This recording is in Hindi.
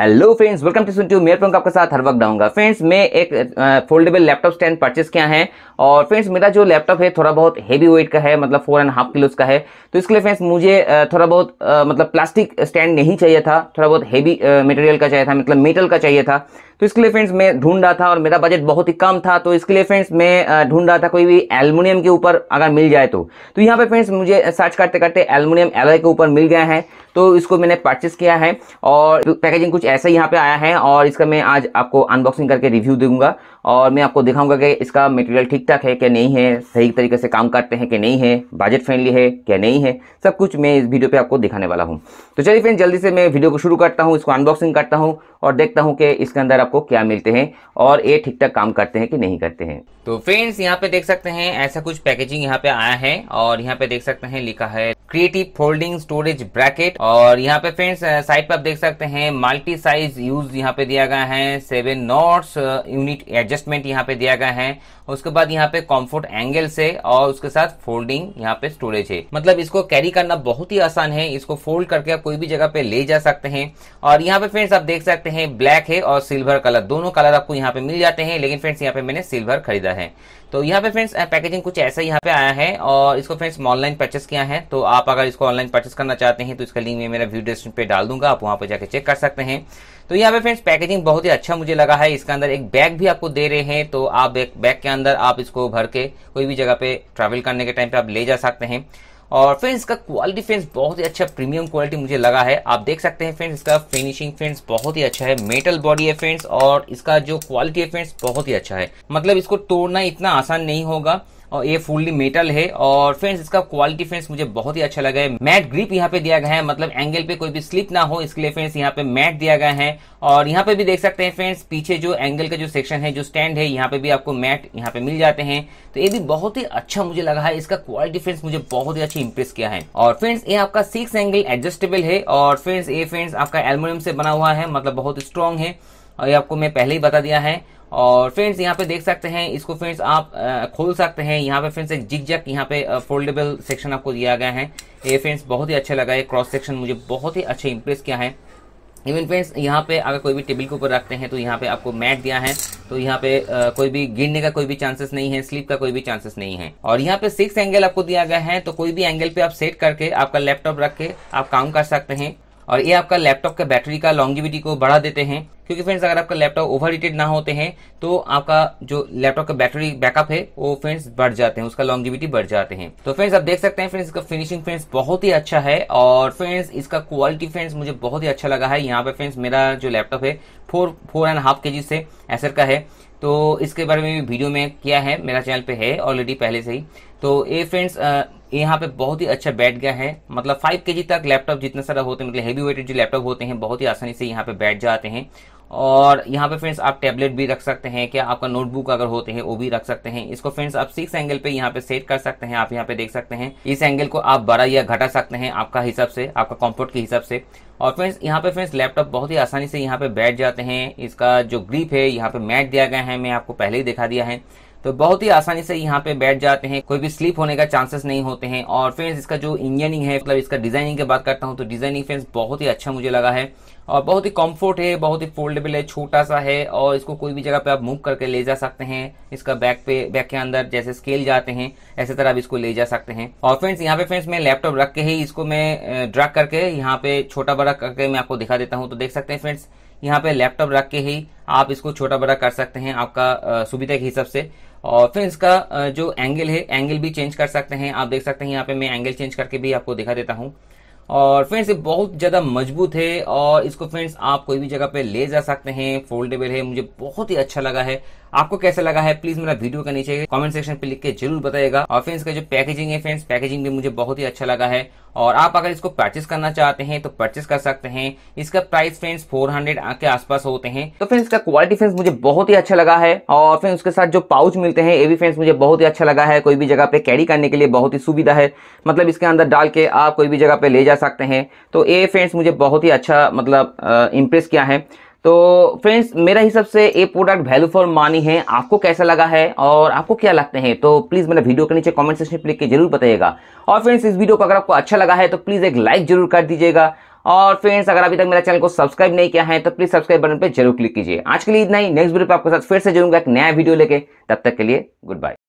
हेलो फ्रेंड्स वेलकम टू हूँ मेरे पंक आपके साथ हर वक्त आऊँगा फ्रेंड्स मैं एक फोल्डेबल लैपटॉप स्टैंड परचेस किया है और फ्रेंड्स मेरा जो लैपटॉप है थोड़ा बहुत हैवी वेट का है मतलब फोर एंड हाफ किलोज का है तो इसके लिए फ्रेंड्स मुझे थोड़ा बहुत मतलब प्लास्टिक स्टैंड नहीं चाहिए था थोड़ा बहुत हैवी मटेरियल का चाहिए था मतलब मेटल का चाहिए था तो इसके लिए फ्रेंड्स मैं ढूंढ रहा था और मेरा बजट बहुत ही कम था तो इसके लिए फ्रेंड्स मैं ढूंढ रहा था कोई भी एलमिनियम के ऊपर अगर मिल जाए तो तो यहाँ पे फ्रेंड्स मुझे सर्च करते करते एलमिनियम एलोए के ऊपर मिल गया है तो इसको मैंने परचेस किया है और पैकेजिंग कुछ ऐसा यहाँ पे आया है और इसका मैं आज आपको अनबॉक्सिंग करके रिव्यू दूंगा और मैं आपको दिखाऊंगा कि इसका मटेरियल ठीक ठाक है क्या नहीं है सही तरीके से काम करते हैं कि नहीं है बजट फ्रेंडली है क्या नहीं है सब कुछ मैं इस वीडियो पे आपको दिखाने वाला हूँ तो चलिए फ्रेंड जल्दी से मैं वीडियो को शुरू करता हूँ इसको अनबॉक्सिंग करता हूँ और देखता हूँ कि इसके अंदर आपको क्या मिलते हैं और ये ठीक ठाक काम करते हैं कि नहीं करते हैं तो फ्रेंड्स यहाँ पे देख सकते हैं ऐसा कुछ पैकेजिंग यहाँ पे आया है और यहाँ पे देख सकते हैं लिखा है क्रिएटिव फोल्डिंग स्टोरेज ब्रैकेट और यहाँ पे फ्रेंड्स साइड पे आप देख सकते हैं मल्टी साइज यूज यहाँ पे दिया गया है seven knots unit adjust adjustment यहाँ पे दिया गया है उसके बाद यहाँ पे कॉम्फोर्ट एंगल से और उसके साथ फोल्डिंग यहाँ पे स्टोरेज है मतलब इसको कैरी करना बहुत ही आसान है इसको फोल्ड करके आप कोई भी जगह पे ले जा सकते हैं और यहाँ पे फ्रेंड्स आप देख सकते हैं ब्लैक है और सिल्वर कलर दोनों कलर आपको यहाँ पे मिल जाते हैं लेकिन फ्रेंड्स यहाँ पे मैंने सिल्वर खरीदा है तो यहाँ पे फ्रेंड्स पैकेजिंग कुछ ऐसा यहाँ पे आया है और इसको फ्रेंड्स ऑनलाइन परचेस किया है तो आप अगर इसको ऑनलाइन परचेस करना चाहते हैं तो इसका लिंक मैं मेरा वीडियो डिस्क्रिप्शन पे डाल दूंगा आप वहाँ पर जाकर चेक कर सकते हैं तो यहाँ पे फ्रेंड्स पैकेजिंग बहुत ही अच्छा मुझे लगा है इसके अंदर एक बैग भी आपको दे रहे हैं तो आप एक बैग के अंदर आप इसको भर के कोई भी जगह पे ट्रैवल करने के टाइम पे आप ले जा सकते हैं और फ्रेंड्स इसका क्वालिटी फ्रेंड्स बहुत ही अच्छा प्रीमियम क्वालिटी मुझे लगा है आप देख सकते हैं फ्रेंड्स इसका फिनिशिंग फ्रेंड्स बहुत ही अच्छा है मेटल बॉडी है फ्रेंड्स और इसका जो क्वालिटी है फ्रेंड्स बहुत ही अच्छा है मतलब इसको तोड़ना इतना आसान नहीं होगा और ये फुल्ली मेटल है और फ्रेंड्स इसका क्वालिटी फ्रेंड्स मुझे बहुत ही अच्छा लगा है मैट ग्रिप यहाँ पे दिया गया है मतलब एंगल पे कोई भी स्लिप ना हो इसके लिए फ्रेंड्स यहाँ पे मैट दिया गया है और यहाँ पे भी देख सकते हैं फ्रेंड्स पीछे जो एंगल का जो सेक्शन है जो स्टैंड है यहाँ पे भी आपको मैट यहाँ पे मिल जाते हैं तो ये भी बहुत ही अच्छा मुझे लगा है इसका क्वालिटी फ्रेंड्स मुझे बहुत ही अच्छी इम्प्रेस किया है और फ्रेंड्स ये आपका सिक्स एंगल एडजस्टेबल है और फ्रेंड्स ये फ्रेंड्स आपका एल्मोनियम से बना हुआ है मतलब बहुत स्ट्रांग है और ये आपको मैं पहले ही बता दिया है और फ्रेंड्स यहाँ पे देख सकते हैं इसको फ्रेंड्स आप आ, खोल सकते हैं यहाँ पे फ्रेंड्स एक जिग जग यहाँ पे फोल्डेबल सेक्शन आपको दिया गया है ये फ्रेंड्स बहुत ही अच्छा लगा है क्रॉस सेक्शन मुझे बहुत ही अच्छे इंप्रेस किया है इवन फ्रेंड्स यहाँ पे अगर कोई भी टेबल के ऊपर रखते हैं तो यहाँ पे आपको मैट दिया है तो यहाँ पे आ, कोई भी गिरने का कोई भी चांसेस नहीं है स्लिप का कोई भी चांसेस नहीं है और यहाँ पे सिक्स एंगल आपको दिया गया है तो कोई भी एंगल पे आप सेट करके आपका लैपटॉप रख के आप काम कर सकते हैं और ये आपका लैपटॉप का बैटरी का लॉन्गिविटी को बढ़ा देते हैं क्योंकि फ्रेंड्स अगर आपका लैपटॉप ओवर हीटेड ना होते हैं तो आपका जो लैपटॉप का बैटरी बैकअप है वो फ्रेंड्स बढ़ जाते हैं उसका लॉन्गिविटी बढ़ जाते हैं तो फ्रेंड्स आप देख सकते हैं फ्रेंड्स इसका फिनिशिंग फ्रेंड्स बहुत ही अच्छा है और फ्रेंड्स इसका क्वालिटी फ्रेंड्स मुझे बहुत ही अच्छा लगा है यहाँ पे फ्रेंड्स मेरा जो लैपटॉप है फोर फोर एंड हाफ के से एसर का है तो इसके बारे में भी वीडियो में किया है मेरा चैनल पे है ऑलरेडी पहले से ही तो ये फ्रेंड्स यहाँ पे बहुत ही अच्छा बैठ गया है मतलब फाइव के तक लैपटॉप जितना सारा होते हैं मतलब हैवी वेटेड जो लैपटॉप होते हैं बहुत ही आसानी से यहाँ पे बैठ जाते हैं और यहाँ पे फ्रेंड्स आप टैबलेट भी रख सकते हैं क्या आपका नोटबुक अगर होते हैं वो भी रख सकते हैं इसको फ्रेंड्स आप सिक्स एंगल पे यहाँ पे सेट कर सकते हैं आप यहाँ पे देख सकते हैं इस एंगल को आप बड़ा या घटा सकते हैं आपका हिसाब से आपका कॉम्फर्ट के हिसाब से और फ्रेंड्स यहाँ पे फ्रेंड्स लैपटॉप बहुत ही आसानी से यहाँ पे बैठ जाते हैं इसका जो ग्रीप है यहाँ पे मैट दिया गया है मैं आपको पहले ही दिखा दिया है तो बहुत ही आसानी से यहाँ पे बैठ जाते हैं कोई भी स्लिप होने का चांसेस नहीं होते हैं और फ्रेंड्स इसका जो इंजनिंग है मतलब इसका डिजाइनिंग की बात करता हूँ तो डिजाइनिंग फ्रेंड्स बहुत ही अच्छा मुझे लगा है और बहुत ही कॉम्फोर्ट है बहुत ही फोल्डेबल है छोटा सा है और इसको कोई भी जगह पे आप मूव करके ले जा सकते हैं इसका बैक पे बैक के अंदर जैसे स्केल जाते हैं ऐसे तरह आप इसको ले जा सकते हैं और फ्रेंड्स यहाँ पे फ्रेंड्स मैं लैपटॉप रख के ही इसको मैं ड्रग करके यहाँ पे छोटा बड़ा करके मैं आपको दिखा देता हूँ तो देख सकते हैं फ्रेंड्स यहाँ पे लैपटॉप रख के ही आप इसको छोटा बड़ा कर सकते हैं आपका सुविधा के हिसाब से और फिर इसका जो एंगल है एंगल भी चेंज कर सकते हैं आप देख सकते हैं यहाँ पे मैं एंगल चेंज करके भी आपको दिखा देता हूँ और फ्रेंड्स ये बहुत ज़्यादा मजबूत है और इसको फ्रेंड्स आप कोई भी जगह पे ले जा सकते हैं फोल्डेबल है मुझे बहुत ही अच्छा लगा है आपको कैसा लगा है प्लीज मेरा वीडियो के नीचे कमेंट सेक्शन पे लिख के जरूर बताएगा और फ्रेंड्स का जो पैकेजिंग है फ्रेंड्स पैकेजिंग भी मुझे बहुत ही अच्छा लगा है और आप अगर इसको परचेस करना चाहते हैं तो परचेस कर सकते हैं इसका प्राइस फ्रेंड्स 400 के आसपास होते हैं तो फ्रेंड्स का क्वालिटी फ्रेंड्स मुझे बहुत ही अच्छा लगा है और फिर उसके साथ जो पाउच मिलते हैं ये भी फ्रेंड्स मुझे बहुत ही अच्छा लगा है कोई भी जगह पे कैरी करने के लिए बहुत ही सुविधा है मतलब इसके अंदर डाल के आप कोई भी जगह पे ले जा सकते हैं तो ये फ्रेंड्स मुझे बहुत ही अच्छा मतलब इम्प्रेस किया है तो फ्रेंड्स मेरा हिसाब से ये प्रोडक्ट वैल्यू फॉर मानी है आपको कैसा लगा है और आपको क्या लगते हैं तो प्लीज़ मेरा वीडियो के नीचे कमेंट सेक्शन में लिख के जरूर बताइएगा और फ्रेंड्स इस वीडियो को अगर आपको अच्छा लगा है तो प्लीज़ एक लाइक जरूर कर दीजिएगा और फ्रेंड्स अगर अभी तक मेरा चैनल को सब्सक्राइब नहीं किया है तो प्लीज़ सब्सक्राइब बटन पर जरूर क्लिक कीजिए आज के लिए इतना ही नेक्स्ट वीडियो पर आपके साथ फिर से जुड़ूंगा एक नया वीडियो लेके तब तक के लिए गुड बाय